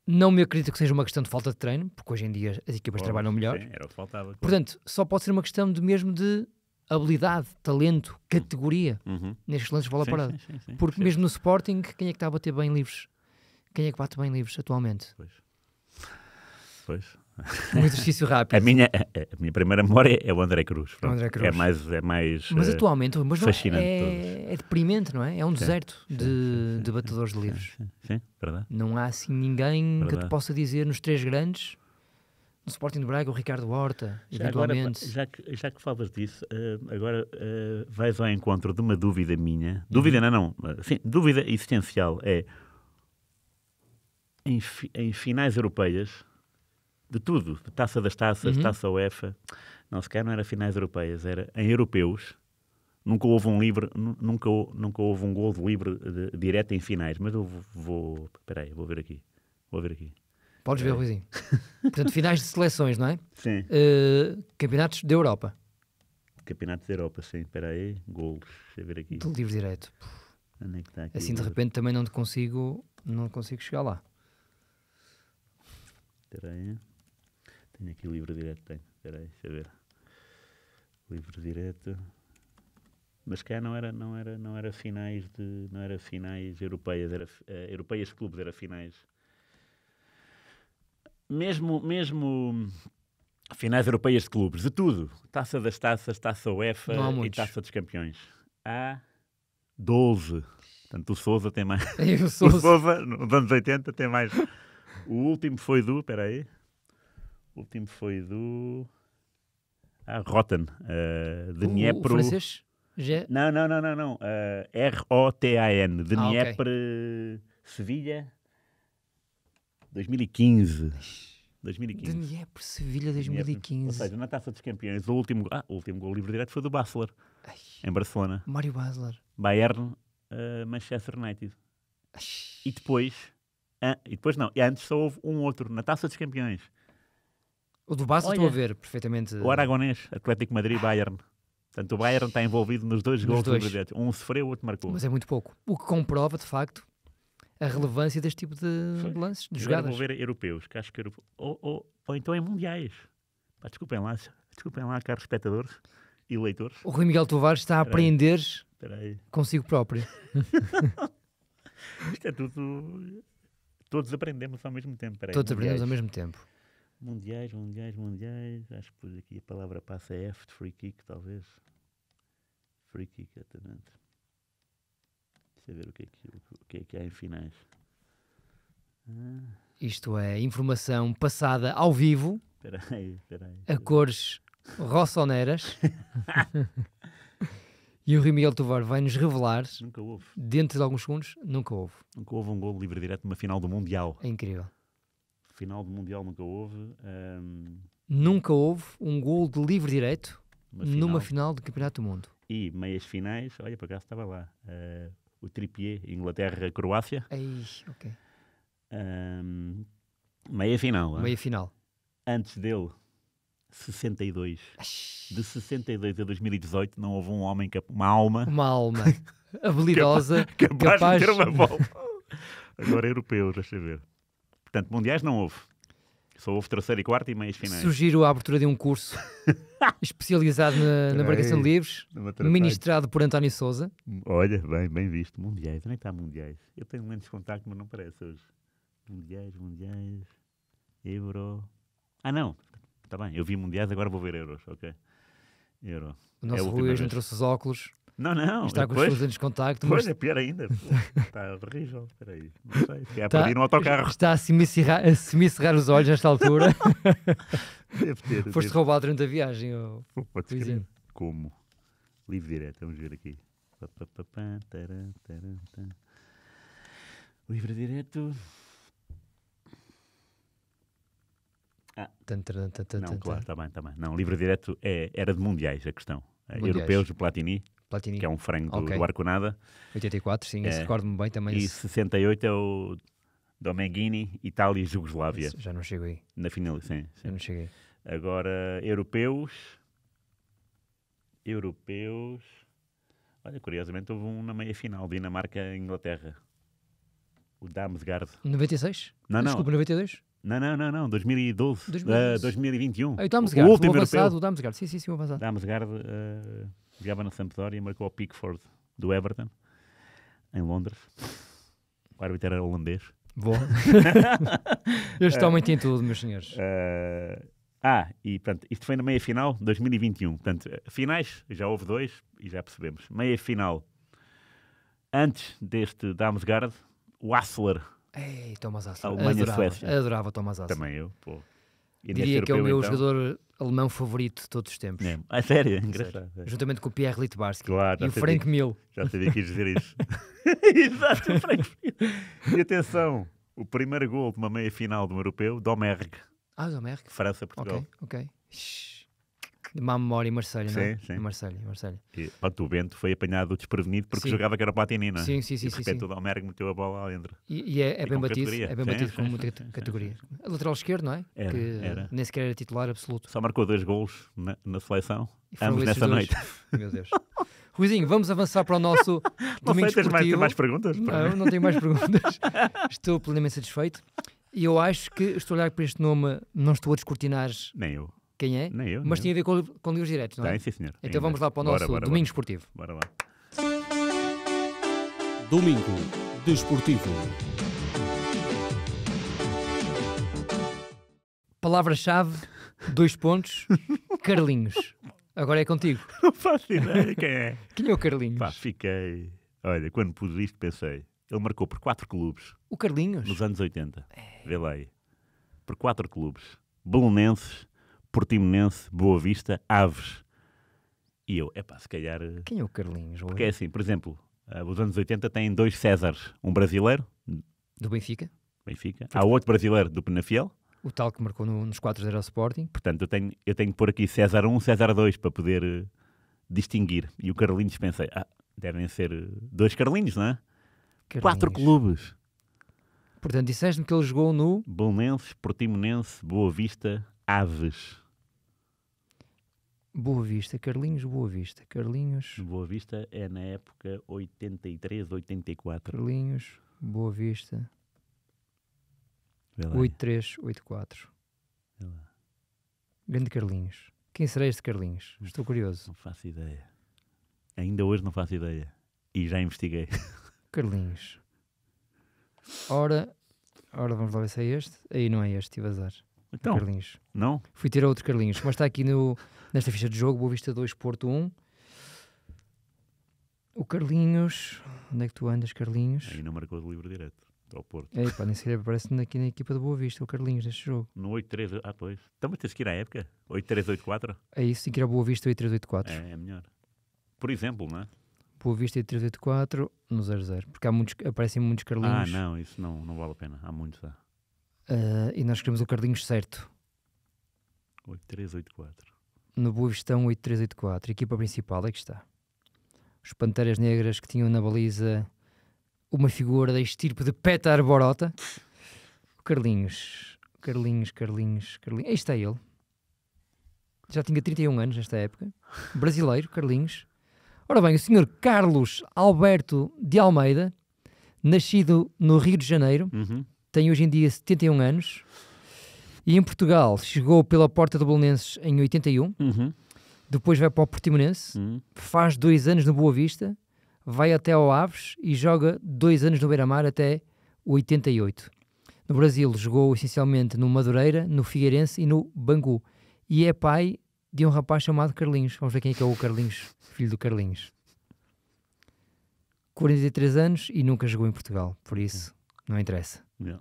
não me acredito que seja uma questão de falta de treino, porque hoje em dia as equipas trabalham melhor. Sim, era o que faltava. Portanto, só pode ser uma questão de mesmo de habilidade, talento, hum. categoria uhum. nestes lances de bola sim, parada. Sim, sim, porque mesmo no Sporting, quem é que está a bater bem livres? Quem é que bate bem livros atualmente? Pois. Pois. Um exercício rápido. [laughs] A minha, a, minha primeira memória é o André Cruz. O André Cruz. É mais, é mais mas eh, atualmente mas é, fascinante. É, é deprimente, não é? É um deserto sim, de, sim, de batedores de livros. Sim, verdade. Não há assim ninguém verdade. que te possa dizer nos três grandes. No Sporting de Braga, o Ricardo Horta, já eventualmente. Agora, já, que, já que falas disso, uh, agora uh, vais ao encontro de uma dúvida minha. Dúvida, uhum. não, não. Sim, dúvida existencial. É em, em finais europeias, de tudo, de taça das taças, uhum. taça UEFA, não sequer não era finais europeias, era em europeus. Nunca houve um livre, nunca, nunca houve um gol livre direto em finais, mas eu vou, espera peraí, vou ver aqui, vou ver aqui. Podes ver, Luizinho. Eh. [laughs] Portanto, finais de seleções, não é? Sim. Uh, campeonatos da Europa. Campeonatos da Europa, sim. Espera aí. Golos. Deixa eu ver aqui. de livre direto. É assim, de repente, também não consigo, não consigo chegar lá. Espera aí. Tenho aqui livro direto, tenho. Espera aí, deixa ver. Livro direto. Mas cá não era, não era, não era finais de, não era finais europeias, era uh, europeias clubes, era finais. Mesmo, mesmo finais europeias de clubes, de tudo. Taça das taças, taça UEFA e taça dos campeões. Há 12. Portanto, o Souza tem mais. [laughs] E o [laughs] Souza nos anos 80, tem mais. O último foi do. Espera aí. O último foi do. Ah, Rotten. Uh, de uh, Dniepro. francês? G... Não, não, não, não. não. Uh, eh, R-O-T-A-N. De ah, okay. Sevilha. 2015. 2015. Dniepr, Sevilha 2015. Ou seja, na Taça dos Campeões, o último, ah, o último gol livre direto foi do Basler, Ai. em Barcelona. Mário Basler. Bayern, uh, Manchester United. Ai. E depois, e depois não, e antes só houve um outro, na Taça dos Campeões. O do Barça estou a ver perfeitamente. O Aragonês, Atlético Madrid e ah. Bayern. Portanto, o Bayern está envolvido nos dois gols do projeto. Um sofreu, o outro marcou. Mas é muito pouco. O que comprova, de facto, a relevância deste tipo de, Foi. lances, de jogadas. vou ver europeus, que acho que europeus, ou, ou, ou então em mundiais. Pá, desculpem lá, desculpem lá, caros espectadores e leitores. O Rui Miguel Tovar está a aprender consigo próprio. [laughs] Isto é tudo Todos aprendemos ao mesmo tempo. Peraí, Todos aprendemos ao mesmo tempo. Mundiais, mundiais, mundiais. Acho que por aqui a palavra passa é F de free kick, talvez. Free kick, exatamente. Deixa eu ver o que é que, o que, é que há em finais. Ah. Isto é informação passada ao vivo. Espera aí, espera aí. A cores rossoneiras. [laughs] E o Rui Miguel Tovar vai nos revelar. Nunca houve. Dentro de alguns segundos, nunca houve. Nunca houve um gol livre direto numa final do Mundial. É incrível. Final do Mundial nunca houve. Um... Ehm, nunca houve um gol de livre direto final. numa final do Campeonato do Mundo. E meias finais, olha, para cá estava lá. Uh, o Tripié, Inglaterra-Croácia. Aí, ok. Um, ehm, meia final. Ah. Meia final. Antes dele, 62. De 62 a 2018 não houve um homem, uma alma. Uma alma [laughs] habilidosa, capaz, capaz, capaz, de ter uma bola. Agora europeus, deixa ver. Portanto, mundiais não houve. Só houve terceiro e quarto e meias finais. Sugiro a abertura de um curso [laughs] especializado na, na marcação de livros, ministrado por António Souza. Olha, bem, bem visto. Mundiais, onde é está Mundiais? Eu tenho menos contacto, mas não parece hoje. Mundiais, Mundiais, Euro. Ah, não, Está bem, eu vi mundiais, agora vou ver euros, ok? Euro. O é nosso é Rui hoje não trouxe os óculos. Não, não. Está com depois, os seus de contacto. Pois, mas... é pior ainda. [laughs] está horrível. Espera aí. Não sei. Se é está, perdi no autocarro. Está a semicerrar os olhos nesta altura. [laughs] Deve ter. Foste roubado durante a viagem. Ou... Pode ser. Como? Livre direto. Vamos ver aqui. Livre direto. Ah. não, claro, está bem, está bem. Não, livre direto é, era de mundiais a questão. Eh, mundiais. Europeus, o Platini, Platini, que é um frango okay. do, arco Arconada. 84, sim, é, recordo-me bem também. E 68 é o Domenghini, Itália e Jugoslávia. Isso, já não cheguei Na final, sim. sim. Já não cheguei. Agora, europeus. Europeus. Olha, curiosamente houve um na meia final, Dinamarca-Inglaterra. O Damsgaard. 96? Não, não. Desculpa, 92? Não, não, não, não, 2012. 2012. Uh, 2021. Ah, o Damsgaard, o, último o avançado, o Damsgaard. Sim, sim, sim, o avançado. Damsgaard uh, eh, jogava na Sampdoria, marcou ao Pickford do Everton, em Londres. O árbitro era holandês. Bom. [laughs] estou eh, muito em tudo, meus senhores. Uh, ah, e portanto, isto foi na meia-final 2021. Portanto, finais, já houve dois e já percebemos. Meia-final. Antes deste Damsgaard, o Assler Ei, é, Thomas Alemanha, adorava, Suécia. Adorava Thomas Assar. Também eu, pô. E Diria europeu, que é o meu então? jogador alemão favorito de todos os tempos. Ah, é. A sério? Engraçado. É. Juntamente com o Pierre Littbarski claro, e o Frank Mill. Já sabia que ias dizer [laughs] isso. [laughs] Exato, o Frank Mill. E atenção, o primeiro gol de uma meia-final de um europeu, Domergue. Ah, Domergue. França-Portugal. Ok, ok. Shhh de má memória em Marselha, não é? Sim, em Marselha, em Marselha. o Bento foi apanhado desprevenido porque sim. jogava que era Platini, não é? Sim, sim, sim. E de repente sim. o Almergue meteu a bola lá dentro. E, e é, é, bem batido, categoria. é bem sim, batido sim, como categoria. Lateral esquerdo, não é? Era, que era. nem sequer era titular absoluto. Só marcou dois gols na, na seleção, ambos nessa dois. noite. [laughs] Meu Deus. Ruizinho, vamos avançar para o nosso [laughs] não domingo sei, tens mais, perguntas? Não, não tenho mais [laughs] perguntas. Estou plenamente satisfeito. E eu acho que estou a olhar para este nome, não estou a descortinar Nem eu quem é, nem eu, mas nem tinha eu. a ver com, com livros diretos, não é? Tem, sim, senhor. Então Ainda. vamos lá para o nosso bora, bora, domingo bora. esportivo. Bora lá. Domingo desportivo. Palavra-chave, dois pontos, [laughs] Carlinhos. Agora é contigo. Não faço ideia quem é. [laughs] quem é o Carlinhos? Pá, fiquei. Olha, quando pus isto pensei, ele marcou por quatro clubes. O Carlinhos? Nos anos 80. É. Vê lá aí. Por quatro clubes. Belenenses, Portimonense, Boa Vista, Aves. E eu, é pá, se calhar. Eh, Quem é o Carlinhos? Porque é assim, por exemplo, eh, os anos 80 têm dois Césares, um brasileiro. Do Benfica. Benfica. Há outro brasileiro do Penafiel. O tal que marcou no, nos 4 0 Sporting. Portanto, eu tenho, eu tenho que pôr aqui César 1, César 2 para poder uh, distinguir. E o Carlinhos pensei, ah, devem ser dois Carlinhos, não é? Carlinhos. Quatro clubes. Portanto, disseste-me que ele jogou no. Bolonenses, Portimonense, Boa Vista, Aves. Boa Vista, Carlinhos Boa Vista. Carlinhos. Boa Vista é na época 83, 84. Carlinhos Boa Vista. 83, 84. Grande Carlinhos. Quem será este Carlinhos? Estou curioso. Não faço ideia. Ainda hoje não faço ideia. E já investiguei. [laughs] Carlinhos. Ora, ora vamos lá ver se é este. Aí não é este, tive azar. Então, Carlinhos. Não? Fui ter outro Carlinhos, mas está aqui no, nesta ficha de jogo, Boa Vista 2, Porto 1. O Carlinhos, onde é que tu andas, Carlinhos? Aí não marcou o livro direto ao Porto. É, pá, nem sequer aparece aqui na equipa do Boa Vista, o Carlinhos, neste jogo. No 8-3, ah, pois. Estamos a ter que ir à época? 8-3-8-4? É isso, tem que ir ao Boa Vista 8-3-8-4. É, é melhor. Por exemplo, não é? Boa Vista 8-3-8-4 no 0-0, porque há muitos, aparecem muitos ah, Carlinhos. Ah, não, isso não, não vale a pena. Há muitos, há. Uh, e nós queremos o Carlinhos certo. 8384. No Boa Vistão 8384. Equipa principal, é que está. Os Panteras Negras que tinham na baliza uma figura da estirpe de Petar Borota. Carlinhos, Carlinhos, Carlinhos, Carlinhos. Aí está ele. Já tinha 31 anos nesta época. Brasileiro, Carlinhos. Ora bem, o senhor Carlos Alberto de Almeida, nascido no Rio de Janeiro, uhum tem hoje em dia 71 anos e em Portugal chegou pela porta do Belenenses em 81, uhum. depois vai para o Portimonense, uhum. faz dois anos no Boa Vista, vai até ao Aves e joga dois anos no Beira-Mar até 88. No Brasil jogou essencialmente no Madureira, no Figueirense e no Bangu. E é pai de um rapaz chamado Carlinhos. Vamos ver quem é que é o Carlinhos, filho do Carlinhos. 43 anos e nunca jogou em Portugal, por isso não interessa. Yeah.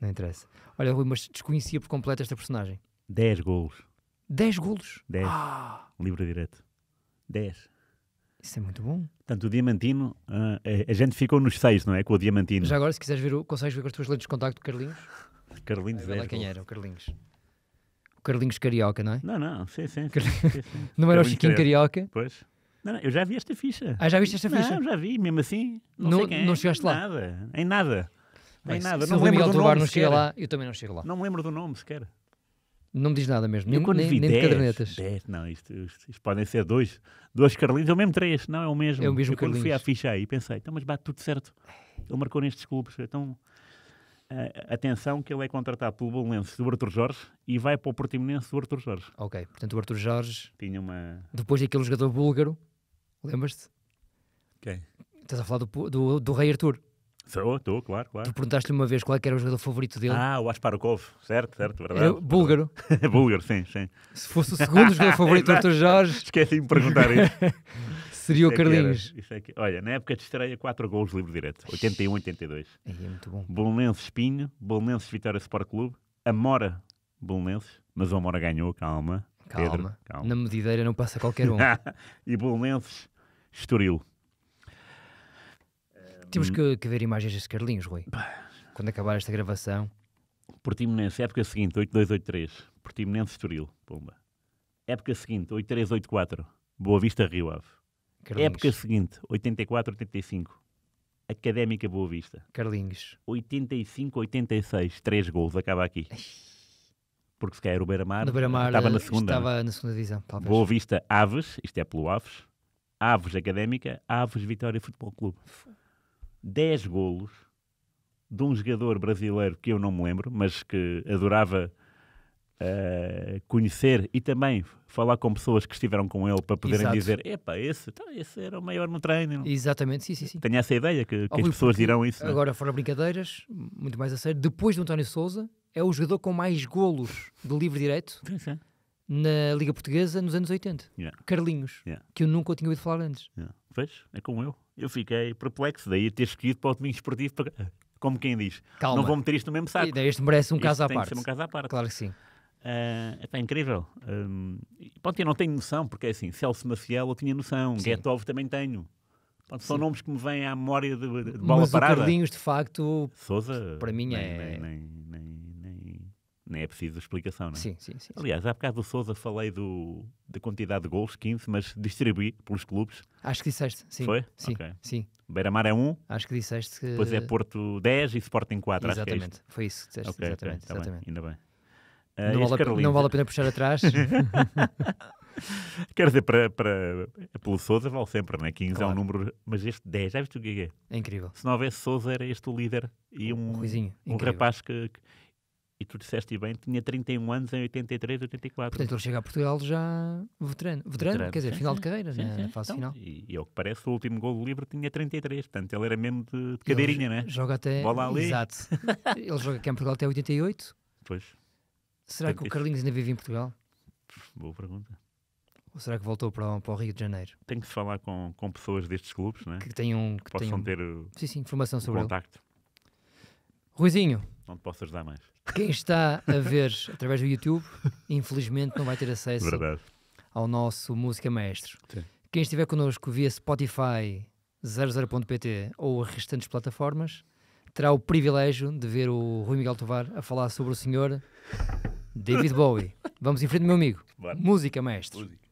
Não interessa. Olha, Rui, mas desconhecia por completo esta personagem. 10 golos. 10 golos? 10. Ah! Livre direto. 10. Isso é muito bom. Portanto, o Diamantino, uh, a, gente ficou nos 6, não é? Com o Diamantino. Já agora, se quiseres ver, o, consegues ver com as tuas letras de contacto, Carlinhos? Carlinhos, é. quem era, o Carlinhos. O Carlinhos Carioca, não é? Não, não, sim, sim. sim, sim. [laughs] não era o Chiquinho Carioca? Carioca? Pois. Não, não, eu já vi esta ficha. Ah, já viste esta ficha? Não, já vi, mesmo assim. Não, não, não é. chegaste lá. Nada, em nada. Nem nada. Se não o Miguel do, não chega lá, eu também não chego lá. Não me lembro do nome sequer. Não me diz nada mesmo, nem, nem, nem de cadernetas. não, isto, isto, isto, podem ser dois, dois Carlinhos, ou mesmo três, não, é o mesmo. É o mesmo eu quando fui à ficha aí pensei, então, mas bate tudo certo. Ele marcou nestes clubes, então... Uh, atenção que ele é contratado pelo Bolonense do Arthur Jorge e vai para o Portimonense do Arthur Jorge. Ok, portanto o Arthur Jorge... Tinha uma... Depois daquele jogador búlgaro, lembras-te? Quem? Estás a falar do, do, do Rei Arthur estou, claro, claro. Tu perguntaste-lhe uma vez qual é era o jogador favorito dele. Ah, o Asparukov, certo, certo, verdade. Eu, búlgaro. [laughs] búlgaro, sim, sim. Se fosse o segundo jogador favorito do Arthur [laughs] Jorge. Esqueci-me de perguntar isso. [laughs] Seria o é Carlinhos. é que, olha, na época de estreia, 4 gols livre direto, 81, 82. É, é muito bom. Bolonenses Espinho, Bolonenses Vitória Sport Clube, Amora Bolonenses, mas o Amora ganhou, calma. Calma. Pedro, calma. Na medideira não passa qualquer um. e Bolonenses Estoril. Temos hum. que, que ver imagens desse Carlinhos, Rui. Quando acabar esta gravação. Portimonense, época seguinte, 8283. Portimonense Estoril, pomba. Época seguinte, 8384. Boa Vista Rio Ave. Carlinhos. Época seguinte, 84, 85. Académica Boa Vista. Carlinhos. 85, 86. Três gols, acaba aqui. Porque se calhar o Beira-Mar beira estava na segunda. Estava na segunda divisão, talvez. Boa Vista Aves, isto é pelo Aves. Aves Académica, Aves Vitória Futebol Clube. 10 golos de um jogador brasileiro que eu não me lembro, mas que adorava uh, conhecer e também falar com pessoas que estiveram com ele para poderem Exato. dizer: Epa, esse, tá, esse era o maior no treino. Exatamente, sim, sim. sim. Tenho essa ideia que, que as pessoas dirão isso. É? Agora, fora brincadeiras, muito mais a sério, depois do António Souza, é o jogador com mais golos de livre direito. Sim, sim. Na Liga Portuguesa nos anos 80, yeah. Carlinhos, yeah. que eu nunca tinha ouvido falar antes. Yeah. É como eu. Eu fiquei perplexo, é daí ter escolhido para o domingo esportivo, [laughs] como quem diz. Calma. Não vou meter isto no mesmo saco. E daí este merece um caso à parte. um caso à parte. Claro que sim. Uh, é incrível. Um, ah, pronto, eu não tenho noção, porque é assim, Celso Maciel eu tinha noção, Getov também tenho. Pronto, são nomes que me vêm à memória de, de bola Mas parada. Mas o Carlinhos, de facto, Sousa, para mim nem, é... Nem, nem, nem né, é preciso explicação, não é? Sim, sim, sim. Aliás, há bocado do Souza falei do, da quantidade de gols, 15, mas distribuí pelos clubes. Acho que disseste, sim. Foi? Sim, okay. sim. Beira-Mar é 1. Acho que disseste que... Depois é Porto 10 e Sporting 4, é Exatamente, é foi isso que disseste. Okay, exatamente, okay, exatamente. Tá bem, ainda bem. Uh, não, ah, vale a, não, vale a, pena puxar atrás. [laughs] Quer dizer, para, para, pelo Souza vale sempre, não é? 15 claro. é um número, mas este 10, já viste o é que é? É incrível. Se não houvesse Souza, era este o líder e um, um, um rapaz que, que e tu disseste bem, tinha 31 anos em 83, 84. Portanto, ele chega a Portugal já veterano, veterano, veterano quer dizer, sim, final sim, de carreira, sim, na, sim, fase então, final. E, e ao que parece, o último gol do livro tinha 33, portanto, ele era mesmo de, de cadeirinha, ele né? Joga até. Bola ali. Exato. [laughs] ele joga aqui em Portugal até 88. Pois. Será que o Carlinhos ainda vive em Portugal? Boa pergunta. Ou será que voltou para, para o Rio de Janeiro? Tem que se falar com, com pessoas destes clubes, né? Que tenham. Que, que possam tenham, ter. Sim, sim, informação sobre o contacto. Ele. Ruizinho. Não te posso ajudar mais. Quem está a [laughs] ver através do YouTube, infelizmente não vai ter acesso Verdade. ao nosso Música Maestro. Sim. Quem estiver connosco via Spotify 00.pt ou as restantes plataformas, terá o privilégio de ver o Rui Miguel Tovar a falar sobre o senhor David Bowie. [laughs] Vamos em frente, meu amigo. Bora. Música Maestro. Música.